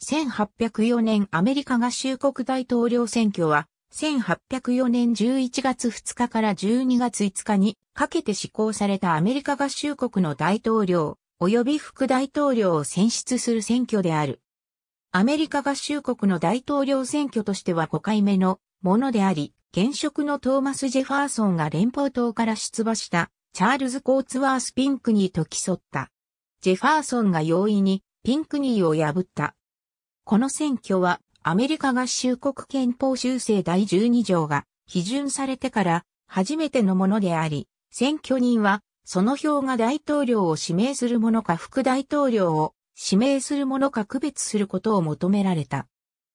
1804年アメリカ合衆国大統領選挙は、1804年11月2日から12月5日にかけて施行されたアメリカ合衆国の大統領及び副大統領を選出する選挙である。アメリカ合衆国の大統領選挙としては5回目のものであり、現職のトーマス・ジェファーソンが連邦党から出馬したチャールズ・コーツワース・ピンクニーと競った。ジェファーソンが容易にピンクニーを破った。この選挙はアメリカ合衆国憲法修正第12条が批准されてから初めてのものであり、選挙人はその票が大統領を指名するものか副大統領を指名するものか区別することを求められた。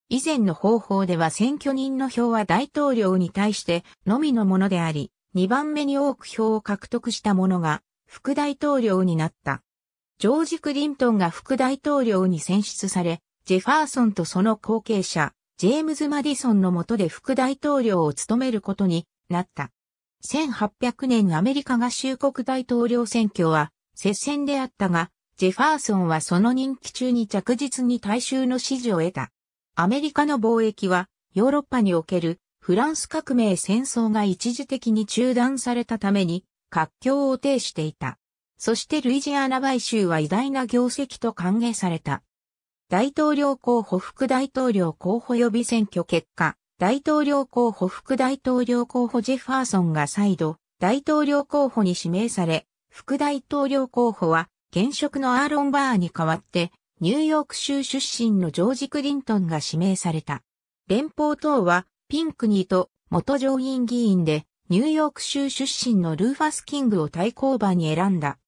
以前の方法では選挙人の票は大統領に対してのみのものであり、2番目に多く票を獲得した者が副大統領になった。ジョージ・クリントンが副大統領に選出され、ジェファーソンとその後継者、ジェームズ・マディソンの下で副大統領を務めることになった。1800年アメリカ合衆国大統領選挙は接戦であったが、ジェファーソンはその任期中に着実に大衆の支持を得た。アメリカの貿易はヨーロッパにおけるフランス革命戦争が一時的に中断されたために活況を呈していた。そしてルイジアナ買収は偉大な業績と歓迎された。大統領候補副大統領候補予備選挙結果、大統領候補副大統領候補ジェファーソンが再度、大統領候補に指名され、副大統領候補は、現職のアーロン・バーに代わって、ニューヨーク州出身のジョージ・クリントンが指名された。連邦党は、ピンクニーと元上院議員で、ニューヨーク州出身のルーファス・キングを対抗馬に選んだ。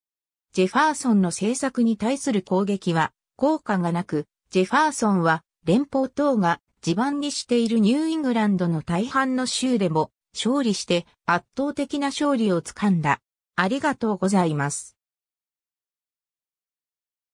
ジェファーソンの政策に対する攻撃は、効果がなく、ジェファーソンは連邦等が地盤にしているニューイングランドの大半の州でも勝利して圧倒的な勝利をつかんだ。ありがとうございます。